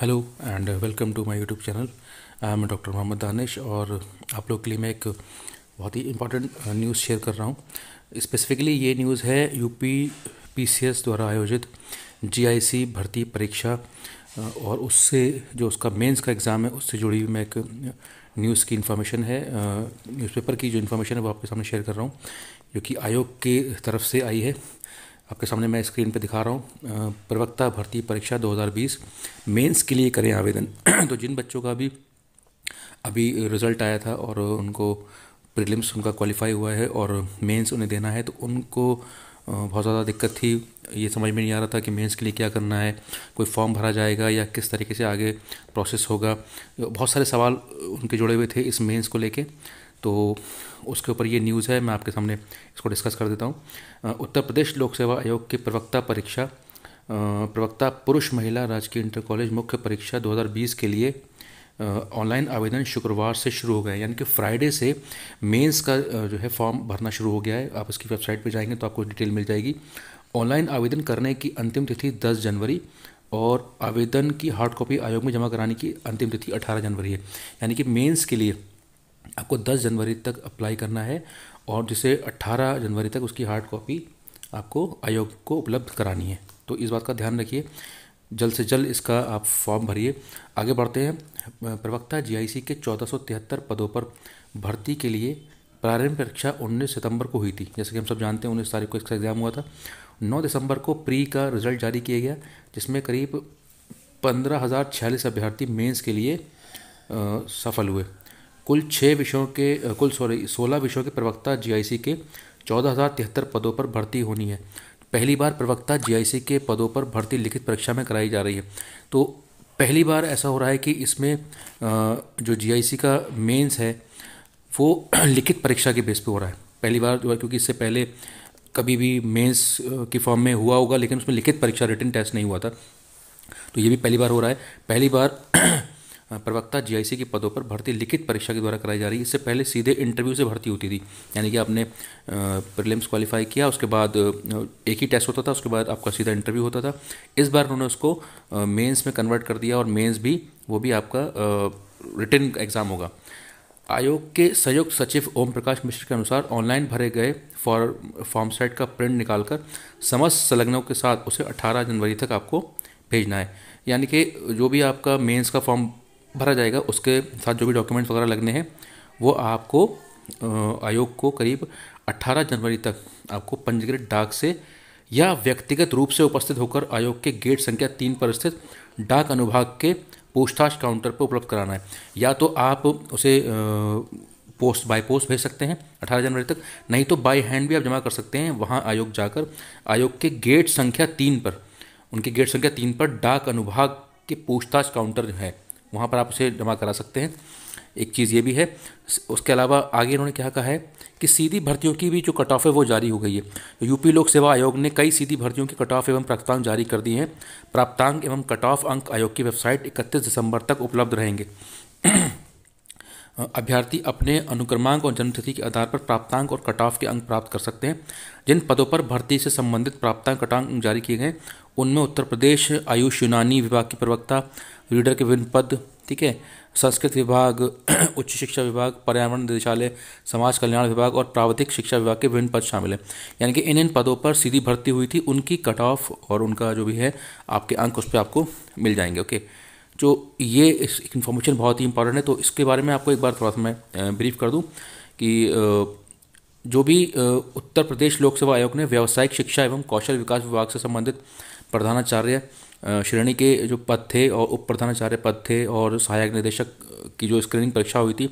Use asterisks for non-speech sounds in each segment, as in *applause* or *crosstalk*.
Hello and welcome to my YouTube channel I am doctor Mohammad Danish और आप लोग के लिए मैं एक बहुत ही इंपॉर्टेंट न्यूज़ शेयर कर रहा हूँ स्पेसिफिकली ये न्यूज़ है यूपी पीसीएस द्वारा आयोजित जीआईसी भर्ती परीक्षा uh, और उससे जो उसका मेंस का एग्ज़ाम है उससे जुड़ी हुई मैं एक न्यूज़ uh, की इन्फॉर्मेशन है न्यूज़पेपर uh, की जो इन्फॉर्मेशन है वो आपके सामने शेयर कर रहा हूँ जो कि आयोग की तरफ से आई है आपके सामने मैं स्क्रीन पर दिखा रहा हूँ प्रवक्ता भर्ती परीक्षा 2020 मेंस के लिए करें आवेदन *clears throat* तो जिन बच्चों का भी अभी रिजल्ट आया था और उनको प्रीलिम्स उनका क्वालिफाई हुआ है और मेंस उन्हें देना है तो उनको बहुत ज़्यादा दिक्कत थी ये समझ में नहीं आ रहा था कि मेंस के लिए क्या करना है कोई फॉर्म भरा जाएगा या किस तरीके से आगे प्रोसेस होगा बहुत सारे सवाल उनके जुड़े हुए थे इस मेंस को लेके तो उसके ऊपर ये न्यूज़ है मैं आपके सामने इसको डिस्कस कर देता हूँ उत्तर प्रदेश लोक सेवा आयोग की प्रवक्ता परीक्षा प्रवक्ता पुरुष महिला राजकीय इंटर कॉलेज मुख्य परीक्षा 2020 के लिए ऑनलाइन आवेदन शुक्रवार से शुरू हो गए यानी कि फ्राइडे से मेंस का जो है फॉर्म भरना शुरू हो गया है आप इसकी वेबसाइट पर जाएंगे तो आपको डिटेल मिल जाएगी ऑनलाइन आवेदन करने की अंतिम तिथि 10 जनवरी और आवेदन की हार्ड कॉपी आयोग में जमा कराने की अंतिम तिथि 18 जनवरी है यानी कि मेंस के लिए आपको 10 जनवरी तक अप्लाई करना है और जिसे 18 जनवरी तक उसकी हार्ड कॉपी आपको आयोग को उपलब्ध करानी है तो इस बात का ध्यान रखिए जल्द से जल्द इसका आप फॉर्म भरिए आगे बढ़ते हैं प्रवक्ता जीआईसी के चौदह पदों पर भर्ती के लिए प्रारंभिक परीक्षा 19 सितंबर को हुई थी जैसे कि हम सब जानते हैं उन्नीस तारीख को इसका एग्ज़ाम हुआ था 9 दिसंबर को प्री का रिजल्ट जारी किया गया जिसमें करीब पंद्रह हज़ार छियालीस अभ्यर्थी मेंस के लिए आ, सफल हुए कुल छः विषयों के कुल सॉरी सोलह विषयों के प्रवक्ता जीआईसी के चौदह हज़ार तिहत्तर पदों पर भर्ती होनी है पहली बार प्रवक्ता जीआईसी के पदों पर भर्ती लिखित परीक्षा में कराई जा रही है तो पहली बार ऐसा हो रहा है कि इसमें जो जीआईसी का मेंस है वो *clears throat* लिखित परीक्षा के बेस पे हो रहा है पहली बार जो है क्योंकि इससे पहले कभी भी मेंस की फॉर्म में हुआ होगा लेकिन उसमें लिखित परीक्षा रिटर्न टेस्ट नहीं हुआ था तो ये भी पहली बार हो रहा है पहली बार *clears throat* प्रवक्ता जीआईसी के पदों पर भर्ती लिखित परीक्षा के द्वारा कराई जा रही है इससे पहले सीधे इंटरव्यू से भर्ती होती थी यानी कि आपने प्रिलिम्स क्वालिफाई किया उसके बाद एक ही टेस्ट होता था उसके बाद आपका सीधा इंटरव्यू होता था इस बार उन्होंने उसको मेन्स में कन्वर्ट कर दिया और मेन्स भी वो भी आपका रिटर्न एग्ज़ाम होगा आयोग के संयुक्त सचिव ओम प्रकाश मिश्र के अनुसार ऑनलाइन भरे गए फॉर फॉर्म सेट का प्रिंट निकालकर समस्त संलग्नों के साथ उसे 18 जनवरी तक आपको भेजना है यानी कि जो भी आपका मेंस का फॉर्म भरा जाएगा उसके साथ जो भी डॉक्यूमेंट्स वगैरह लगने हैं वो आपको आयोग को करीब 18 जनवरी तक आपको पंजीकृत डाक से या व्यक्तिगत रूप से उपस्थित होकर आयोग के गेट संख्या तीन पर स्थित डाक अनुभाग के पूछताछ काउंटर पर उपलब्ध कराना है या तो आप उसे पोस्ट बाय पोस्ट भेज सकते हैं 18 जनवरी तक नहीं तो बाय हैंड भी आप जमा कर सकते हैं वहाँ आयोग जाकर आयोग के गेट संख्या तीन पर उनके गेट संख्या तीन पर डाक अनुभाग के पूछताछ काउंटर है वहाँ पर आप उसे जमा करा सकते हैं एक चीज़ ये भी है उसके अलावा आगे इन्होंने क्या कहा है कि सीधी भर्तियों की भी जो कट ऑफ है वो जारी हो गई है तो यूपी लोक सेवा आयोग ने कई सीधी भर्तियों की कट ऑफ एवं प्राप्तांक जारी कर दिए हैं प्राप्तांक एवं कट ऑफ अंक आयोग की वेबसाइट इकतीस दिसंबर तक उपलब्ध रहेंगे अभ्यर्थी अपने अनुक्रमांक और जन्मतिथि के आधार पर प्राप्तांक और कटाफ के अंक प्राप्त कर सकते हैं जिन पदों पर भर्ती से संबंधित प्राप्तांक कटांक जारी किए गए उनमें उत्तर प्रदेश आयुष यूनानी विभाग की प्रवक्ता रीडर के विभिन्न पद ठीक है संस्कृत विभाग *clears throat* उच्च शिक्षा विभाग पर्यावरण निदेशालय समाज कल्याण विभाग और प्रावधिक शिक्षा विभाग के विभिन्न पद शामिल हैं यानी कि इन इन पदों पर सीधी भर्ती हुई थी उनकी कट ऑफ और उनका जो भी है आपके अंक उस पर आपको मिल जाएंगे ओके okay? जो ये इस इन्फॉर्मेशन बहुत ही इंपॉर्टेंट है तो इसके बारे में आपको एक बार थोड़ा सा मैं ब्रीफ कर दूँ कि जो भी उत्तर प्रदेश लोक सेवा आयोग ने व्यावसायिक शिक्षा एवं कौशल विकास विभाग से संबंधित प्रधानाचार्य श्रेणी के जो पद थे और उप प्रधानाचार्य पद थे और सहायक निदेशक की जो स्क्रीनिंग परीक्षा हुई थी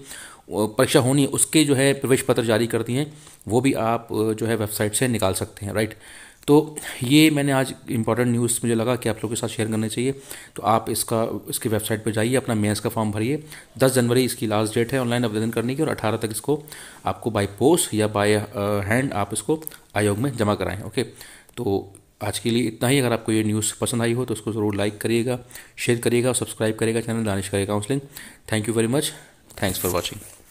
परीक्षा होनी उसके जो है प्रवेश पत्र जारी कर दिए हैं वो भी आप जो है वेबसाइट से निकाल सकते हैं राइट तो ये मैंने आज इंपॉर्टेंट न्यूज़ मुझे लगा कि आप लोगों के साथ शेयर करना चाहिए तो आप इसका इसकी वेबसाइट पर जाइए अपना मेंस का फॉर्म भरिए 10 जनवरी इसकी लास्ट डेट है ऑनलाइन आवेदन करने की और 18 तक इसको आपको बाय पोस्ट या बाय हैंड आप इसको आयोग में जमा कराएं ओके तो आज के लिए इतना ही अगर आपको ये न्यूज़ पसंद आई हो तो उसको ज़रूर लाइक करिएगा शेयर करिएगा सब्सक्राइब करिएगा चैनल दानिश करेगा counselling thank you very much thanks for watching